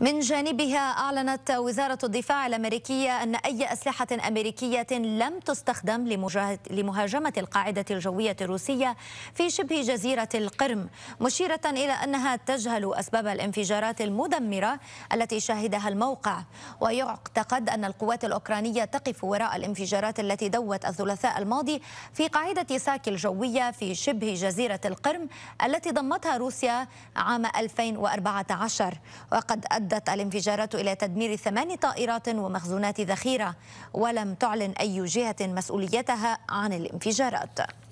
من جانبها أعلنت وزارة الدفاع الأمريكية أن أي أسلحة أمريكية لم تستخدم لمهاجمة القاعدة الجوية الروسية في شبه جزيرة القرم مشيرة إلى أنها تجهل أسباب الانفجارات المدمرة التي شهدها الموقع ويعتقد أن القوات الأوكرانية تقف وراء الانفجارات التي دوت الثلاثاء الماضي في قاعدة ساك الجوية في شبه جزيرة القرم التي ضمتها روسيا عام 2014 وقد أدى أدت الانفجارات إلى تدمير ثمان طائرات ومخزونات ذخيرة ولم تعلن أي جهة مسؤوليتها عن الانفجارات